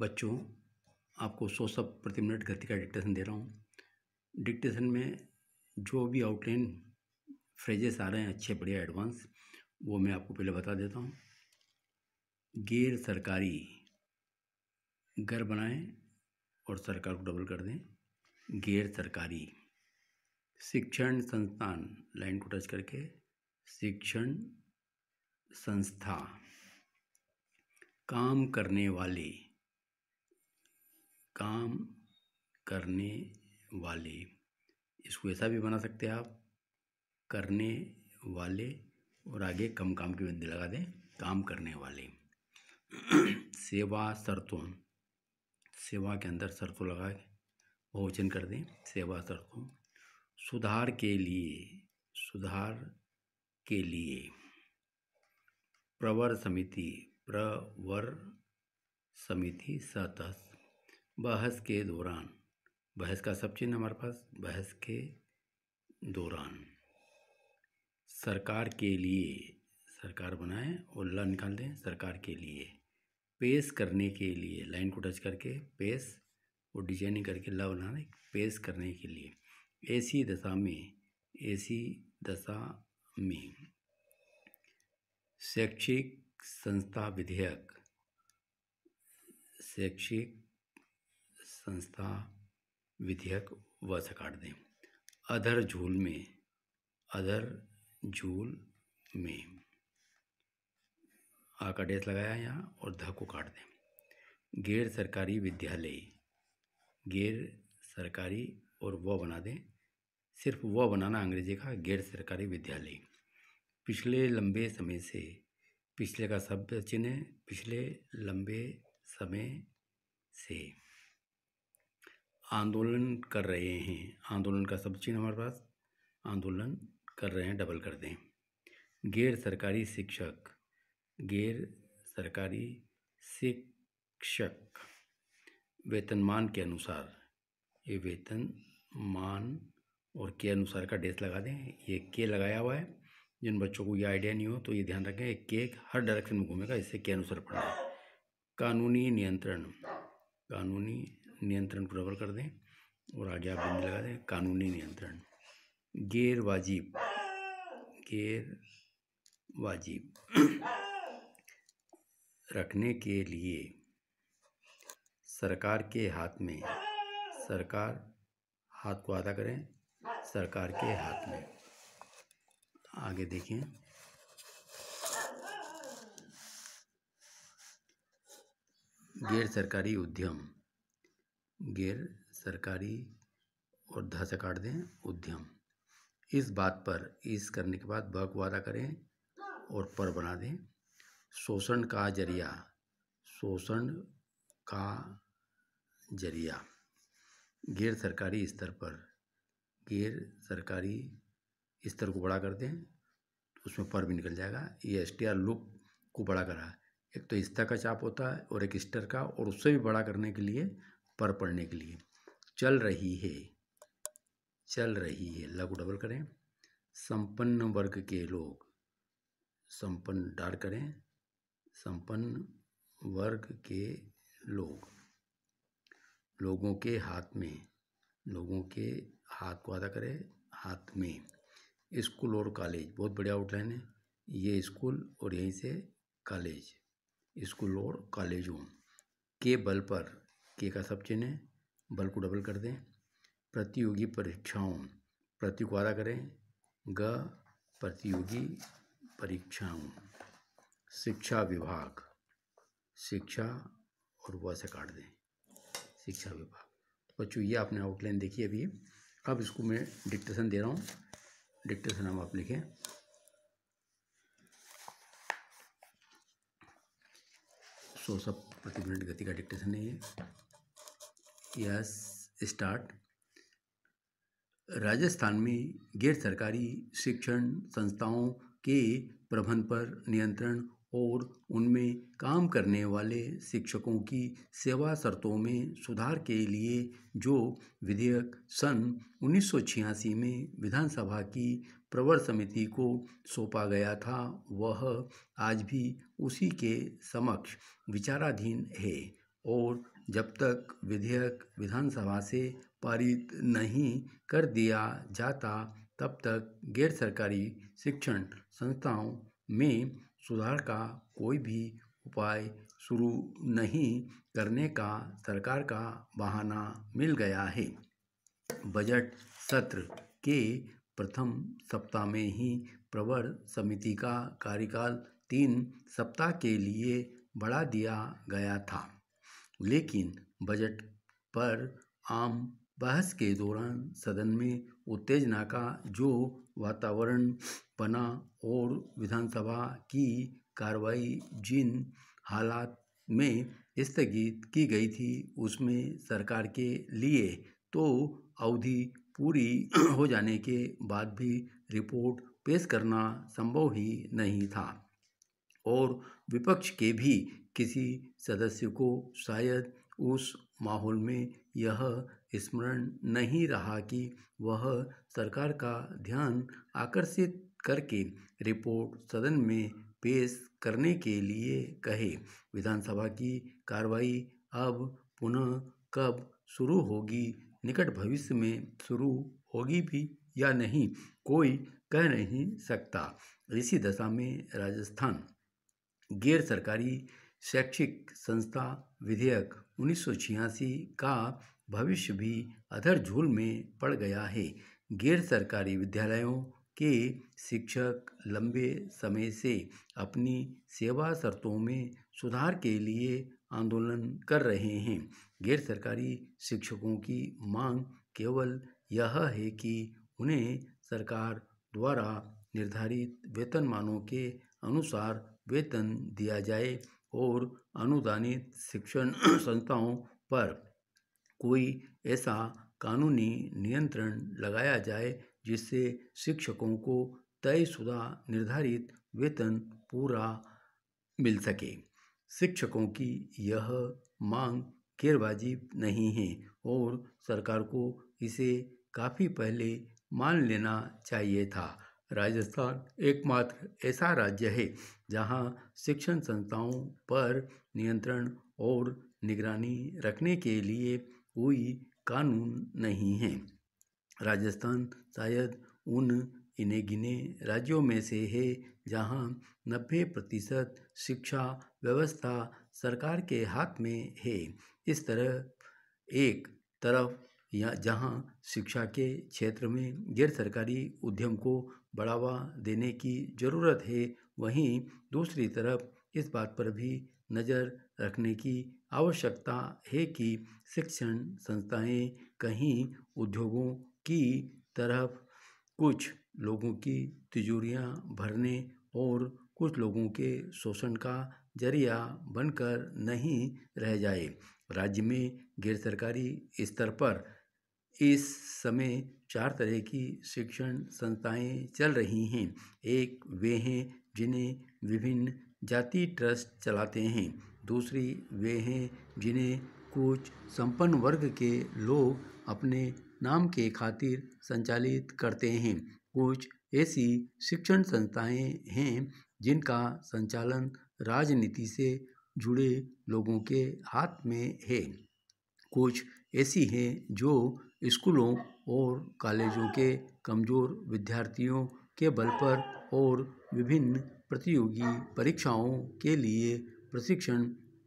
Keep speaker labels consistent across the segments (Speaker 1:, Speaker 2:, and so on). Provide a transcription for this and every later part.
Speaker 1: बच्चों आपको सौ सब प्रति मिनट गति का डिक्टेशन दे रहा हूँ डिक्टेशन में जो भी आउटलाइन फ्रेजेस आ रहे हैं अच्छे बढ़िया एडवांस वो मैं आपको पहले बता देता हूँ गैर सरकारी घर बनाएं और सरकार को डबल कर दें गैर सरकारी शिक्षण संस्थान लाइन को टच करके शिक्षण संस्था काम करने वाले काम करने वाले इसको ऐसा भी बना सकते हैं आप करने वाले और आगे कम काम की बिंदी लगा दें काम करने वाले सेवा शर्तों सेवा के अंदर शर्तों लगा के बहुवचन कर दें सेवा शर्तों सुधार के लिए सुधार के लिए प्रवर समिति प्रवर समिति सतह बहस के दौरान बहस का सब चिन्ह हमारे पास बहस के दौरान सरकार के लिए सरकार बनाए और ल निकाल दें सरकार के लिए पेश करने के लिए लाइन को टच करके पेश और डिजाइनिंग करके ल दें पेश करने के लिए ऐसी दशा में ऐसी दशा में शैक्षिक संस्था विधेयक शैक्षिक संस्था विधेयक व सकाट दें अधर झूल में अधर झूल में आ का डेस लगाया यहाँ और ध को काट दें गैर सरकारी विद्यालय गैर सरकारी और व बना दें सिर्फ व बनाना अंग्रेजी का गैर सरकारी विद्यालय पिछले लंबे समय से पिछले का शब्द चिन्ह पिछले लंबे समय से आंदोलन कर रहे हैं आंदोलन का सब चिन्ह हमारे पास आंदोलन कर रहे हैं डबल कर दें गैर सरकारी शिक्षक गैर सरकारी शिक्षक वेतनमान के अनुसार ये वेतन मान और के अनुसार का डेस लगा दें ये के लगाया हुआ है जिन बच्चों को ये आइडिया नहीं हो तो ये ध्यान रखें के हर डायरेक्शन में घूमेगा इससे के अनुसार पड़ा कानूनी नियंत्रण कानूनी नियंत्रण प्रबल कर दें और आगे आप बिंदी लगा दें कानूनी नियंत्रण गैर वाजिब गैर वाजिब रखने के लिए सरकार के हाथ में सरकार हाथ को आधा करें सरकार के हाथ में आगे देखें गैर सरकारी उद्यम गैर सरकारी और धांसा काट दें उद्यम इस बात पर इस करने के बाद ब वादा करें और पर बना दें शोषण का जरिया शोषण का जरिया गैर सरकारी स्तर पर गैर सरकारी स्तर को बड़ा कर दें उसमें पर भी निकल जाएगा ये एस टी आर लुक को बड़ा करा एक तो स्तर का चाप होता है और एक स्टर का और उससे भी बड़ा करने के लिए पर पढ़ने के लिए चल रही है चल रही है लघु को डबल करें संपन्न वर्ग के लोग संपन्न डार करें संपन्न वर्ग के लोग लोगों के हाथ में लोगों के हाथ को अदा करें हाथ में स्कूल और कॉलेज बहुत बढ़िया आउटलाइन है ये स्कूल और यहीं से कॉलेज स्कूल और कॉलेजों के बल पर के का सब चिन्ह है बल को डबल कर दें प्रतियोगी परीक्षाओं प्रति को आधा करें ग प्रतियोगी परीक्षाओं शिक्षा विभाग शिक्षा और वह से काट दें शिक्षा विभाग बच्चों ये आपने आउटलाइन देखी अभी अब इसको मैं डिक्टेशन दे रहा हूँ डिक्टेशन हम आप लिखें सौ सब प्रति मिनट गति का डिक्टेशन है यस स्टार्ट राजस्थान में गैर सरकारी शिक्षण संस्थाओं के प्रबंध पर नियंत्रण और उनमें काम करने वाले शिक्षकों की सेवा शर्तों में सुधार के लिए जो विधेयक सन उन्नीस में विधानसभा की प्रवर समिति को सौंपा गया था वह आज भी उसी के समक्ष विचाराधीन है और जब तक विधेयक विधानसभा से पारित नहीं कर दिया जाता तब तक गैर सरकारी शिक्षण संस्थाओं में सुधार का कोई भी उपाय शुरू नहीं करने का सरकार का बहाना मिल गया है बजट सत्र के प्रथम सप्ताह में ही प्रवर समिति का कार्यकाल तीन सप्ताह के लिए बढ़ा दिया गया था लेकिन बजट पर आम बहस के दौरान सदन में उत्तेजना का जो वातावरण बना और विधानसभा की कार्रवाई जिन हालात में स्थगित की गई थी उसमें सरकार के लिए तो अवधि पूरी हो जाने के बाद भी रिपोर्ट पेश करना संभव ही नहीं था और विपक्ष के भी किसी सदस्य को शायद उस माहौल में यह स्मरण नहीं रहा कि वह सरकार का ध्यान आकर्षित करके रिपोर्ट सदन में पेश करने के लिए कहे विधानसभा की कार्रवाई अब पुनः कब शुरू होगी निकट भविष्य में शुरू होगी भी या नहीं कोई कह नहीं सकता इसी दशा में राजस्थान गैर सरकारी शैक्षिक संस्था विधेयक उन्नीस का भविष्य भी अधर झूल में पड़ गया है गैर सरकारी विद्यालयों के शिक्षक लंबे समय से अपनी सेवा शर्तों में सुधार के लिए आंदोलन कर रहे हैं गैर सरकारी शिक्षकों की मांग केवल यह है कि उन्हें सरकार द्वारा निर्धारित वेतनमानों के अनुसार वेतन दिया जाए और अनुदानित शिक्षण संस्थाओं पर कोई ऐसा कानूनी नियंत्रण लगाया जाए जिससे शिक्षकों को तयशुदा निर्धारित वेतन पूरा मिल सके शिक्षकों की यह मांग गैरवाजिब नहीं है और सरकार को इसे काफ़ी पहले मान लेना चाहिए था राजस्थान एकमात्र ऐसा राज्य है जहां शिक्षण संस्थाओं पर नियंत्रण और निगरानी रखने के लिए कोई कानून नहीं है राजस्थान शायद उन इन्हें गिने राज्यों में से है जहां नब्बे प्रतिशत शिक्षा व्यवस्था सरकार के हाथ में है इस तरह एक तरफ या जहां शिक्षा के क्षेत्र में गैर सरकारी उद्यम को बढ़ावा देने की ज़रूरत है वहीं दूसरी तरफ इस बात पर भी नज़र रखने की आवश्यकता है कि शिक्षण संस्थाएं कहीं उद्योगों की तरफ कुछ लोगों की तिजोरियां भरने और कुछ लोगों के शोषण का जरिया बनकर नहीं रह जाए राज्य में गैर सरकारी स्तर पर इस समय चार तरह की शिक्षण संस्थाएं चल रही हैं एक वे हैं जिन्हें विभिन्न जाति ट्रस्ट चलाते हैं दूसरी वे हैं जिन्हें कुछ संपन्न वर्ग के लोग अपने नाम के खातिर संचालित करते हैं कुछ ऐसी शिक्षण संस्थाएं हैं जिनका संचालन राजनीति से जुड़े लोगों के हाथ में है कुछ ऐसी हैं जो स्कूलों और कॉलेजों के कमजोर विद्यार्थियों के बल पर और विभिन्न प्रतियोगी परीक्षाओं के लिए प्रशिक्षण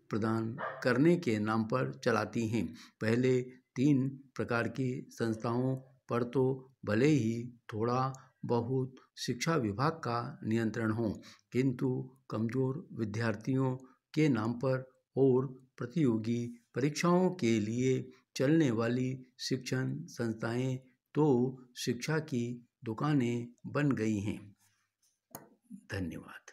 Speaker 1: प्रदान करने के नाम पर चलाती हैं पहले तीन प्रकार की संस्थाओं पर तो भले ही थोड़ा बहुत शिक्षा विभाग का नियंत्रण हो किंतु कमजोर विद्यार्थियों के नाम पर और प्रतियोगी परीक्षाओं के लिए चलने वाली शिक्षण संस्थाएं तो शिक्षा की दुकानें बन गई हैं धन्यवाद